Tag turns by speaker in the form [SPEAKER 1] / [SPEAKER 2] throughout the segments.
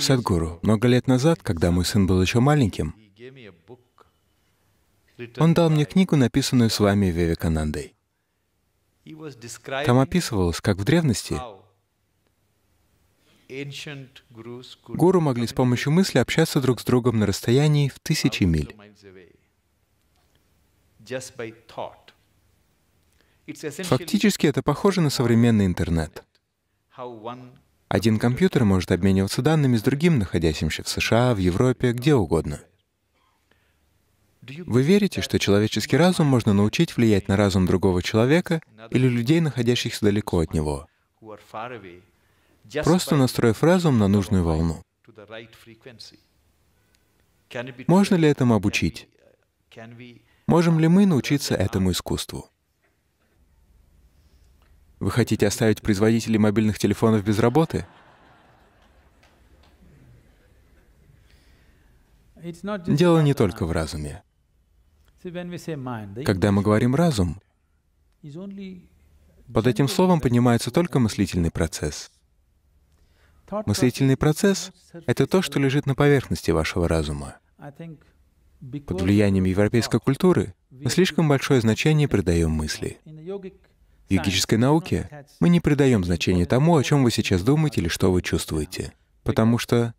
[SPEAKER 1] Садгуру, много лет назад, когда мой сын был еще маленьким, он дал мне книгу, написанную с вами Вивеканандой.
[SPEAKER 2] Там описывалось,
[SPEAKER 1] как в древности гуру могли с помощью мысли общаться друг с другом на расстоянии в тысячи миль.
[SPEAKER 2] Фактически
[SPEAKER 1] это похоже на современный интернет. Один компьютер может обмениваться данными с другим, находящимся в США, в Европе, где угодно. Вы верите, что человеческий разум можно научить влиять на разум другого человека или людей, находящихся далеко от него, просто настроив разум на нужную волну? Можно ли этому обучить? Можем ли мы научиться этому искусству? Вы хотите оставить производителей мобильных телефонов без работы?
[SPEAKER 2] Дело не только в разуме. Когда мы говорим
[SPEAKER 1] «разум», под этим словом понимается только мыслительный процесс. Мыслительный процесс — это то, что лежит на поверхности вашего разума. Под влиянием европейской культуры мы слишком большое значение придаем мысли йогической науке мы не придаем значения тому, о чем вы сейчас думаете или что вы чувствуете, потому что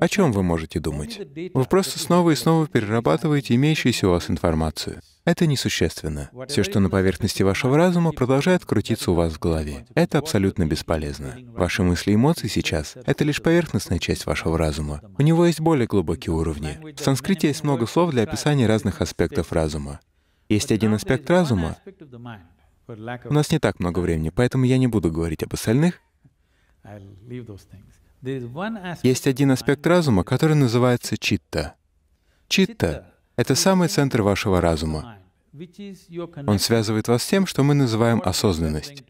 [SPEAKER 1] о чем вы можете думать? Вы просто снова и снова перерабатываете имеющуюся у вас информацию. Это несущественно. Все, что на поверхности вашего разума, продолжает крутиться у вас в голове. Это абсолютно бесполезно. Ваши мысли и эмоции сейчас — это лишь поверхностная часть вашего разума. У него есть более глубокие уровни. В санскрите есть много слов для описания разных аспектов разума. Есть один аспект разума, у нас не так много времени, поэтому я не буду говорить об остальных. Есть один аспект разума, который называется читта. Читта — это самый центр вашего разума. Он связывает вас с тем, что мы называем осознанность.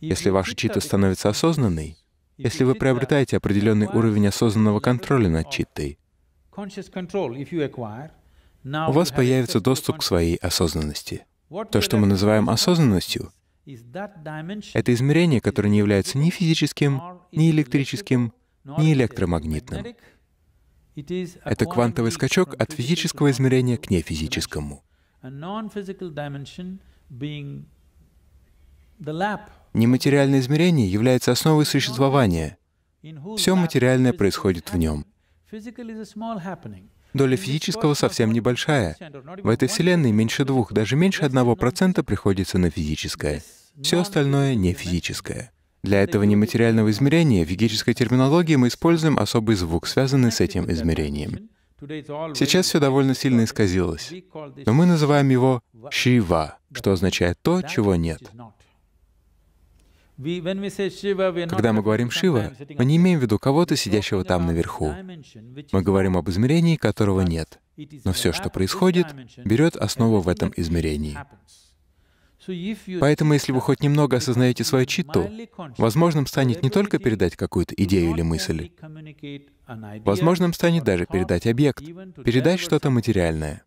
[SPEAKER 1] Если ваша читта становится осознанной, если вы приобретаете определенный уровень осознанного контроля над читтой,
[SPEAKER 2] у вас появится
[SPEAKER 1] доступ к своей осознанности. То, что мы называем осознанностью,
[SPEAKER 2] это
[SPEAKER 1] измерение, которое не является ни физическим, ни электрическим, ни электромагнитным.
[SPEAKER 2] Это
[SPEAKER 1] квантовый скачок от физического измерения к нефизическому. Нематериальное измерение является основой существования. Все материальное происходит в нем доля физического совсем небольшая. В этой Вселенной меньше двух, даже меньше одного процента приходится на физическое. Все остальное не физическое. Для этого нематериального измерения в ведической терминологии мы используем особый звук, связанный с этим измерением. Сейчас все довольно сильно исказилось, но мы называем его «шива», что означает «то, чего нет».
[SPEAKER 2] Когда
[SPEAKER 1] мы говорим «Шива», мы не имеем в виду кого-то, сидящего там наверху. Мы говорим об измерении, которого нет. Но все, что происходит, берет основу в этом измерении. Поэтому, если вы хоть немного осознаете свою читу, возможным станет не только передать какую-то идею или мысль, возможным станет даже передать объект, передать что-то материальное.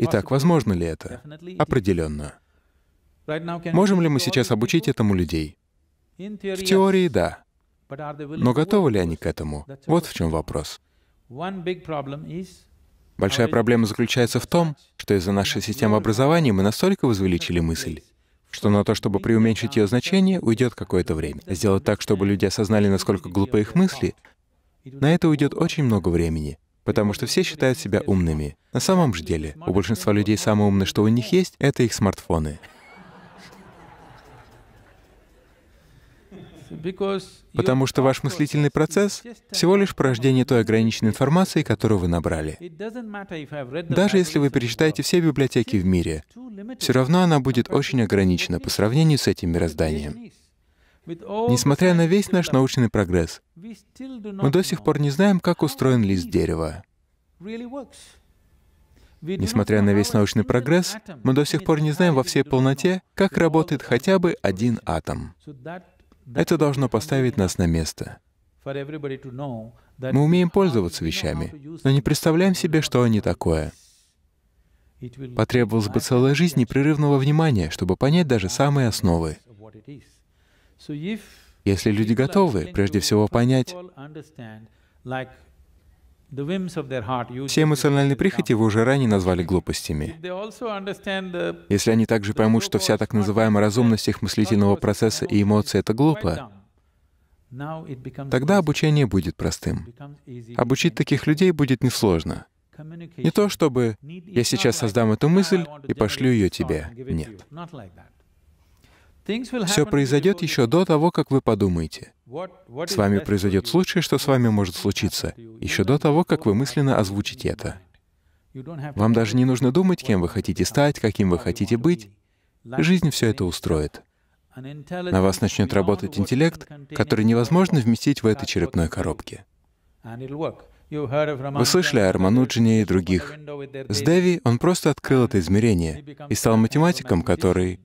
[SPEAKER 2] Итак, возможно ли это? Определенно. Можем ли мы
[SPEAKER 1] сейчас обучить этому людей? В теории — да. Но готовы ли они к этому? Вот в чем вопрос. Большая проблема заключается в том, что из-за нашей системы образования мы настолько возвеличили мысль, что на то, чтобы преуменьшить ее значение, уйдет какое-то время. Сделать так, чтобы люди осознали, насколько глупы их мысли, на это уйдет очень много времени — потому что все считают себя умными. На самом же деле, у большинства людей самое умное, что у них есть, — это их смартфоны. Потому что ваш мыслительный процесс — всего лишь порождение той ограниченной информации, которую вы набрали. Даже если вы перечитаете все библиотеки в мире, все равно она будет очень ограничена по сравнению с этим мирозданием.
[SPEAKER 2] Несмотря
[SPEAKER 1] на весь наш научный прогресс,
[SPEAKER 2] мы
[SPEAKER 1] до сих пор не знаем, как устроен лист дерева.
[SPEAKER 2] Несмотря
[SPEAKER 1] на весь научный прогресс, мы до сих пор не знаем во всей полноте, как работает хотя бы один атом. Это должно поставить нас на место.
[SPEAKER 2] Мы
[SPEAKER 1] умеем пользоваться вещами, но не представляем себе, что они такое. Потребовалось бы целая жизнь непрерывного внимания, чтобы понять даже самые основы. Если люди готовы, прежде всего, понять все эмоциональные прихоти вы уже ранее назвали глупостями. Если они также поймут, что вся так называемая разумность их мыслительного процесса и эмоций — это глупо, тогда обучение будет простым. Обучить таких людей будет несложно. Не то чтобы «я сейчас создам эту мысль и пошлю ее тебе». Нет. Все произойдет еще до того, как вы подумаете. С вами произойдет случай, что с вами может случиться, еще до того, как вы мысленно озвучите это.
[SPEAKER 2] Вам
[SPEAKER 1] даже не нужно думать, кем вы хотите стать, каким вы хотите быть. Жизнь все это устроит.
[SPEAKER 2] На вас
[SPEAKER 1] начнет работать интеллект, который невозможно вместить в этой черепной коробке.
[SPEAKER 2] Вы
[SPEAKER 1] слышали о Рамануджине и других. С Деви он просто открыл это измерение и стал математиком, который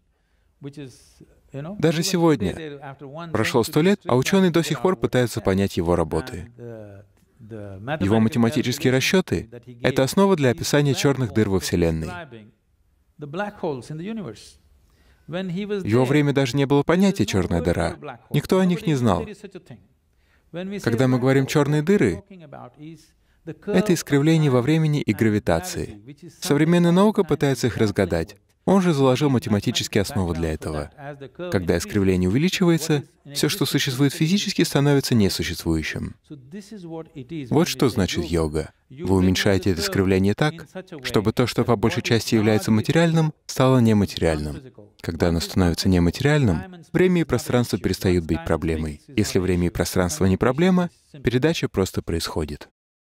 [SPEAKER 1] даже сегодня, прошло сто лет, а ученые до сих пор пытаются понять его работы.
[SPEAKER 2] Uh, его математические расчеты — это
[SPEAKER 1] основа для описания черных дыр во Вселенной.
[SPEAKER 2] В его время
[SPEAKER 1] даже не было понятия «черная дыра». Никто о них не знал.
[SPEAKER 2] Когда мы говорим «черные дыры», это
[SPEAKER 1] искривление во времени и гравитации. Современная наука пытается их разгадать. Он же заложил математические основы для этого. Когда искривление увеличивается, все, что существует физически, становится несуществующим. Вот что значит йога. Вы уменьшаете это искривление так, чтобы то, что по большей части является материальным, стало нематериальным. Когда оно становится нематериальным, время и пространство перестают быть проблемой. Если время и пространство не проблема, передача просто происходит.